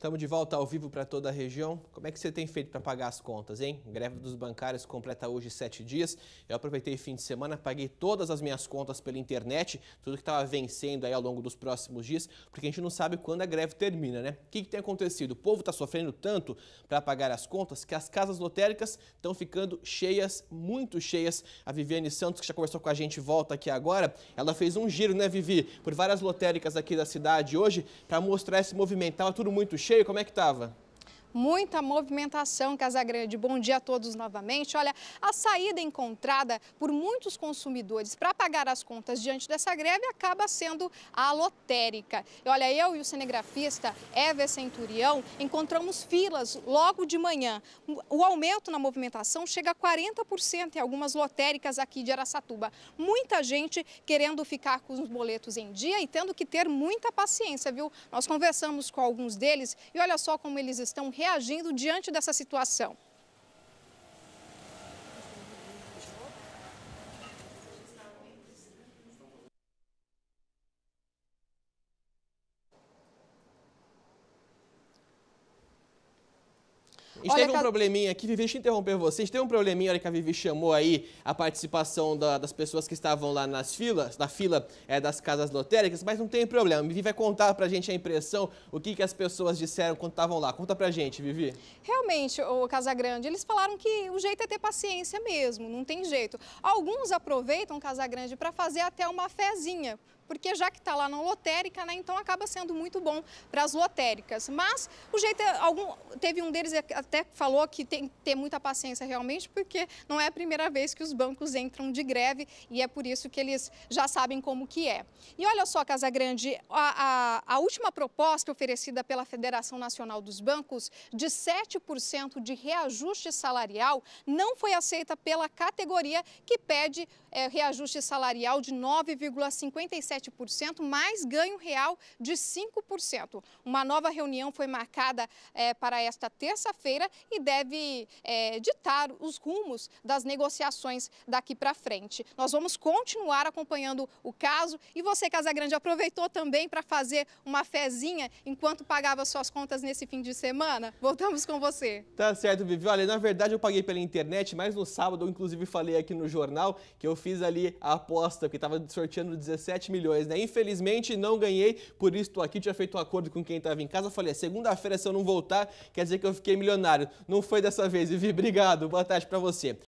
Estamos de volta ao vivo para toda a região. Como é que você tem feito para pagar as contas, hein? greve dos bancários completa hoje sete dias. Eu aproveitei o fim de semana, paguei todas as minhas contas pela internet, tudo que estava vencendo aí ao longo dos próximos dias, porque a gente não sabe quando a greve termina, né? O que, que tem acontecido? O povo está sofrendo tanto para pagar as contas que as casas lotéricas estão ficando cheias, muito cheias. A Viviane Santos, que já conversou com a gente, volta aqui agora. Ela fez um giro, né, Vivi, por várias lotéricas aqui da cidade hoje para mostrar esse movimento. Estava tá tudo muito cheio cheio, como é que estava? muita movimentação, Casagrande. Bom dia a todos novamente. Olha, a saída encontrada por muitos consumidores para pagar as contas diante dessa greve acaba sendo a lotérica. E olha, eu e o cinegrafista Ever Centurião encontramos filas logo de manhã. O aumento na movimentação chega a 40% em algumas lotéricas aqui de Aracatuba. Muita gente querendo ficar com os boletos em dia e tendo que ter muita paciência, viu? Nós conversamos com alguns deles e olha só como eles estão reagindo diante dessa situação? A gente Olha, teve um probleminha aqui, Vivi, deixa eu interromper vocês. Teve um probleminha, a hora que a Vivi chamou aí a participação da, das pessoas que estavam lá nas filas, na fila é, das casas lotéricas, mas não tem problema. A Vivi vai contar pra gente a impressão, o que, que as pessoas disseram quando estavam lá. Conta pra gente, Vivi. Realmente, o Casagrande, eles falaram que o jeito é ter paciência mesmo, não tem jeito. Alguns aproveitam Casagrande para fazer até uma fezinha porque já que está lá na lotérica, né, então acaba sendo muito bom para as lotéricas. Mas o jeito algum, teve um deles até falou que tem que ter muita paciência realmente, porque não é a primeira vez que os bancos entram de greve e é por isso que eles já sabem como que é. E olha só, Casagrande, a, a, a última proposta oferecida pela Federação Nacional dos Bancos de 7% de reajuste salarial não foi aceita pela categoria que pede é, reajuste salarial de 9,57 7%, mais ganho real de 5%. Uma nova reunião foi marcada é, para esta terça-feira e deve é, ditar os rumos das negociações daqui para frente. Nós vamos continuar acompanhando o caso e você, Casagrande, aproveitou também para fazer uma fezinha enquanto pagava suas contas nesse fim de semana? Voltamos com você. Tá certo, Vivi. Olha, na verdade eu paguei pela internet, mas no sábado eu inclusive falei aqui no jornal que eu fiz ali a aposta, que estava sorteando 17 milhões milhões, né? Infelizmente não ganhei, por isso estou aqui, tinha feito um acordo com quem estava em casa. Falei, é, segunda-feira, se eu não voltar, quer dizer que eu fiquei milionário. Não foi dessa vez, Vivi. Obrigado, boa tarde para você.